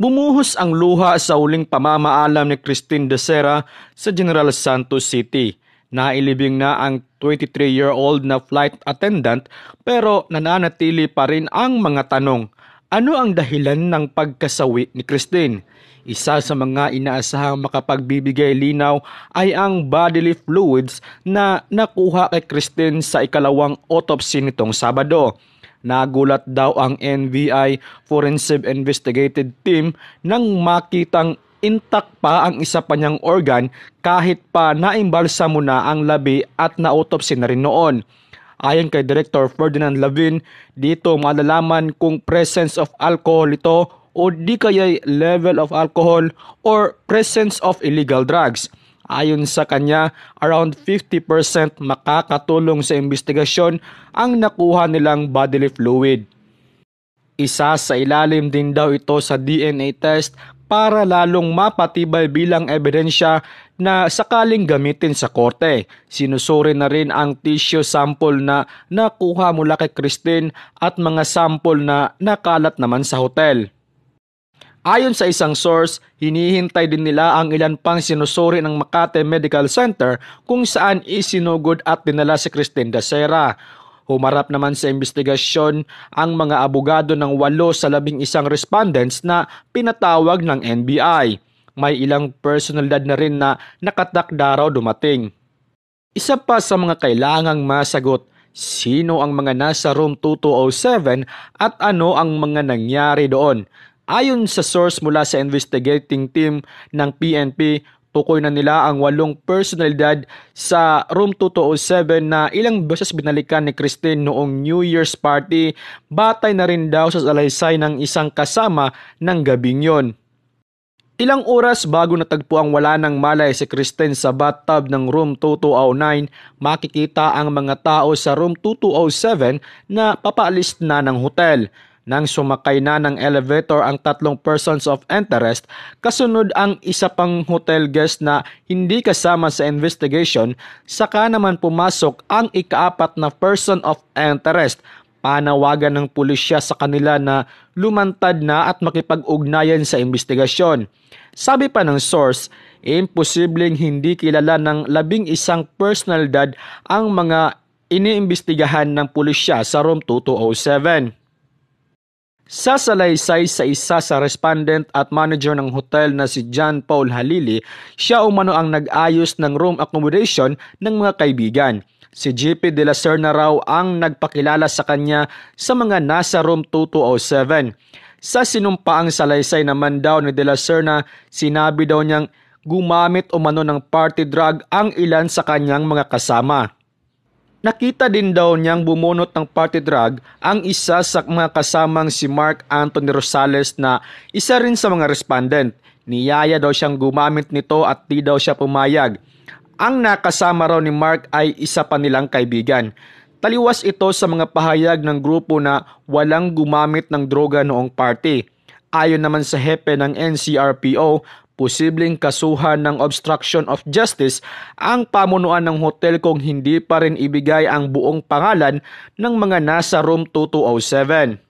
Bumuhos ang luha sa uling pamamaalam ni Christine De Sera sa General Santos City. Nailibing na ang 23-year-old na flight attendant pero nananatili pa rin ang mga tanong. Ano ang dahilan ng pagkasawi ni Christine? Isa sa mga inaasahang makapagbibigay linaw ay ang bodily fluids na nakuha kay Christine sa ikalawang autopsy nitong Sabado. Nagulat daw ang NBI Forensic Investigated Team nang makitang intact pa ang isa pa niyang organ kahit pa naimbalsamo na ang labi at nautopsy na rin noon. Ayon kay Director Ferdinand Lavin, dito malalaman kung presence of alcohol ito o di kaya level of alcohol or presence of illegal drugs. Ayon sa kanya, around 50% makakatulong sa investigasyon ang nakuha nilang bodily fluid. Isa sa ilalim din daw ito sa DNA test para lalong mapatibay bilang ebidensya na sakaling gamitin sa korte. Sinusuri na rin ang tissue sample na nakuha mula kay Christine at mga sample na nakalat naman sa hotel. Ayon sa isang source, hinihintay din nila ang ilan pang sinusuri ng Makate Medical Center kung saan isinugod at dinala si Christine Dacera. Humarap naman sa investigasyon ang mga abogado ng walo sa labing isang respondents na pinatawag ng NBI. May ilang personalidad na rin na nakatakda raw dumating. Isa pa sa mga kailangang masagot sino ang mga nasa room 2207 at ano ang mga nangyari doon. Ayon sa source mula sa investigating team ng PNP, tukoy na nila ang walong personalidad sa room 207 na ilang beses binalikan ni Christine noong New Year's party batay na rin daw sa salaysay ng isang kasama ng gabing yon. Ilang oras bago natagpo ang wala ng malay si Christine sa bathtub ng room 2209, makikita ang mga tao sa room 2207 na papaalis na ng hotel. Nang sumakay na ng elevator ang tatlong persons of interest, kasunod ang isa pang hotel guest na hindi kasama sa investigation, saka naman pumasok ang ikaapat na person of interest panawagan ng pulisya sa kanila na lumantad na at makipag-ugnayan sa investigasyon. Sabi pa ng source, imposibleng hindi kilala ng labing isang personalidad ang mga iniimbestigahan ng pulisya sa Room 2207. Sasalaysay sa isa sa respondent at manager ng hotel na si John Paul Halili, siya umano ang nag-ayos ng room accommodation ng mga kaibigan. Si JP De La Serna raw ang nagpakilala sa kanya sa mga nasa room 2207. Sa sinumpaang salaysay naman daw ni De La Serna, sinabi daw niyang gumamit umano ng party drug ang ilan sa kanyang mga kasama. Nakita din daw niyang bumunot ng party drug ang isa sa mga kasamang si Mark Anthony Rosales na isa rin sa mga respondent. Niyaya daw siyang gumamit nito at di daw siya pumayag. Ang nakasama raw ni Mark ay isa pa nilang kaibigan. Taliwas ito sa mga pahayag ng grupo na walang gumamit ng droga noong party. Ayon naman sa hepe ng NCRPO, posibleng kasuhan ng obstruction of justice ang pamunuan ng hotel kung hindi pa rin ibigay ang buong pangalan ng mga nasa room 2207.